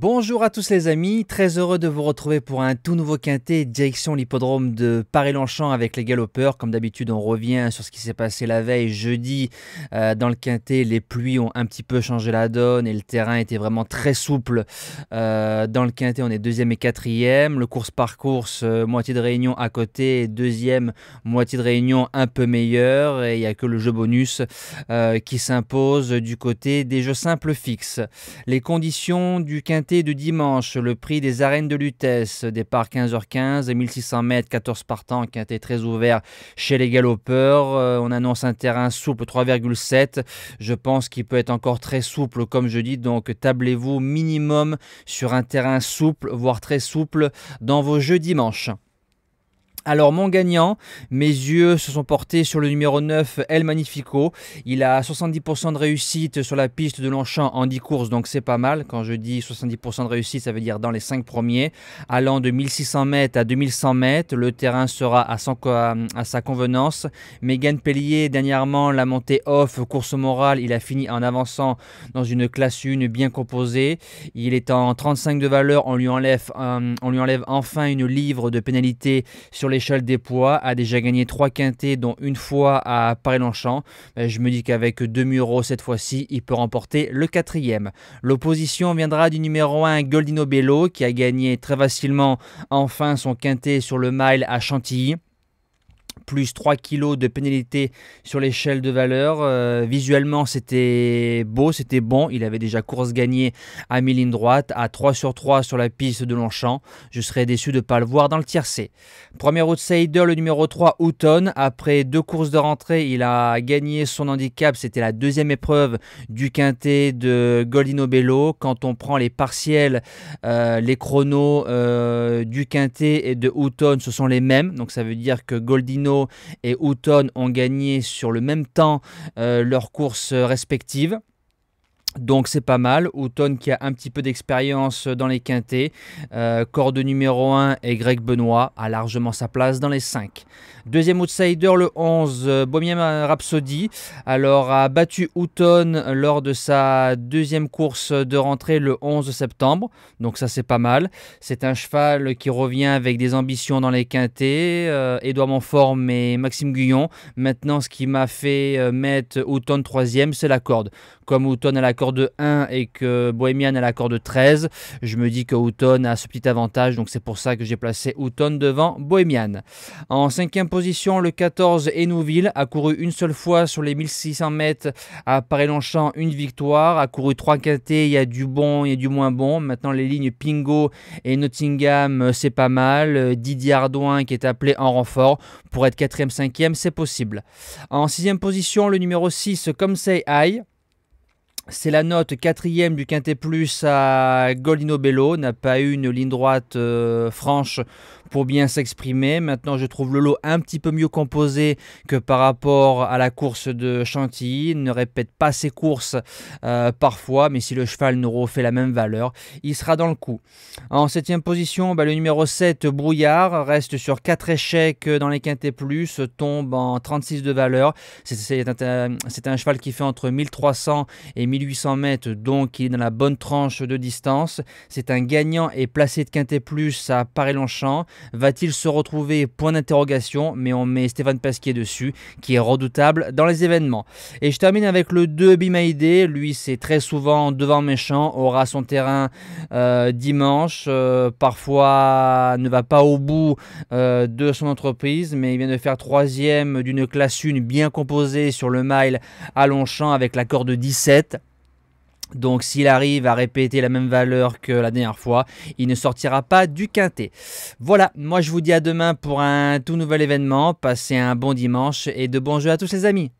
Bonjour à tous les amis, très heureux de vous retrouver pour un tout nouveau quintet direction l'hippodrome de Paris-Longchamp avec les galopeurs. Comme d'habitude, on revient sur ce qui s'est passé la veille jeudi euh, dans le quintet. Les pluies ont un petit peu changé la donne et le terrain était vraiment très souple. Euh, dans le quintet, on est deuxième et quatrième. Le course par course, euh, moitié de réunion à côté, deuxième, moitié de réunion un peu meilleure. Et il n'y a que le jeu bonus qui s'impose du côté des jeux simples fixes. Les conditions du quintet de dimanche, le prix des arènes de Lutèce, départ 15h15, 1600 mètres, 14 partants, qui a été très ouvert chez les galopeurs. Euh, on annonce un terrain souple 3,7. Je pense qu'il peut être encore très souple, comme je dis, donc tablez-vous minimum sur un terrain souple, voire très souple, dans vos jeux dimanche. Alors mon gagnant, mes yeux se sont portés sur le numéro 9 El Magnifico. Il a 70% de réussite sur la piste de Longchamp en 10 courses, donc c'est pas mal. Quand je dis 70% de réussite, ça veut dire dans les 5 premiers. Allant de 1600 mètres à 2100 mètres, le terrain sera à, sa convenance. Megan Pellier, dernièrement, la montée off, course morale, il a fini en avançant dans une classe 1 bien composée. Il est en 35 de valeur, on lui enlève, euh, on lui enlève enfin une livre de pénalité sur l'échelle des poids, a déjà gagné trois quintés, dont une fois à Paris-Longchamp. Euh, je me dis qu'avec muros cette fois-ci, il peut remporter le quatrième. L'opposition viendra du numéro 1 Goldino Bello, qui a gagné très facilement enfin son quintet sur le mile à Chantilly plus 3 kilos de pénalité sur l'échelle de valeur. Euh, visuellement, c'était beau, c'était bon. Il avait déjà course gagnée à mi-ligne droite, à 3 sur 3 sur la piste de Longchamp. Je serais déçu de ne pas le voir dans le tiercé. Premier outsider, le numéro 3, Houton, Après deux courses de rentrée, il a gagné son handicap. C'était la deuxième épreuve du quintet de Goldino Bello. Quand on prend les partiels, euh, les chronos euh, du quintet et de Houton ce sont les mêmes. Donc ça veut dire que Goldino et Houghton ont gagné sur le même temps euh, leurs courses respectives. Donc c'est pas mal. Outon qui a un petit peu d'expérience dans les quintés. Euh, corde numéro 1 et Greg Benoît a largement sa place dans les 5. Deuxième outsider le 11, euh, Bohemian Rhapsody. Alors a battu Outon lors de sa deuxième course de rentrée le 11 septembre. Donc ça c'est pas mal. C'est un cheval qui revient avec des ambitions dans les quintés. Edouard euh, Monfort et Maxime Guyon. Maintenant ce qui m'a fait mettre Outon troisième c'est la corde. Comme Outon a la de 1 et que Bohemian a l'accord de 13, je me dis que Houton a ce petit avantage, donc c'est pour ça que j'ai placé Houton devant Bohemian. En cinquième position, le 14 Hénouville a couru une seule fois sur les 1600 mètres à Paris-Longchamp, une victoire, a couru 3 KT, il y a du bon, il y a du moins bon. Maintenant les lignes Pingo et Nottingham, euh, c'est pas mal. Euh, Didier Ardouin qui est appelé en renfort pour être 4 ème 5 ème c'est possible. En sixième position, le numéro 6, Comme c'est c'est la note quatrième du Quintet Plus à Golino Bello, n'a pas eu une ligne droite euh, franche pour bien s'exprimer. Maintenant, je trouve le lot un petit peu mieux composé que par rapport à la course de Chantilly. ne répète pas ses courses euh, parfois, mais si le cheval ne refait la même valeur, il sera dans le coup. En septième position, bah, le numéro 7, Brouillard, reste sur 4 échecs dans les quintés plus, tombe en 36 de valeur. C'est un, cheval qui fait entre 1300 et 1800 mètres, donc il est dans la bonne tranche de distance. C'est un gagnant et placé de quintet plus à Paris-Longchamp. Va-t-il se retrouver Point d'interrogation, mais on met Stéphane Pasquier dessus, qui est redoutable dans les événements. Et je termine avec le 2 Bimaïdé. Lui, c'est très souvent devant méchant, aura son terrain euh, dimanche, euh, parfois ne va pas au bout euh, de son entreprise, mais il vient de faire troisième d'une classe 1 bien composée sur le mile à Longchamp avec l'accord de 17. Donc s'il arrive à répéter la même valeur que la dernière fois, il ne sortira pas du quintet. Voilà, moi je vous dis à demain pour un tout nouvel événement. Passez un bon dimanche et de bons jeux à tous les amis.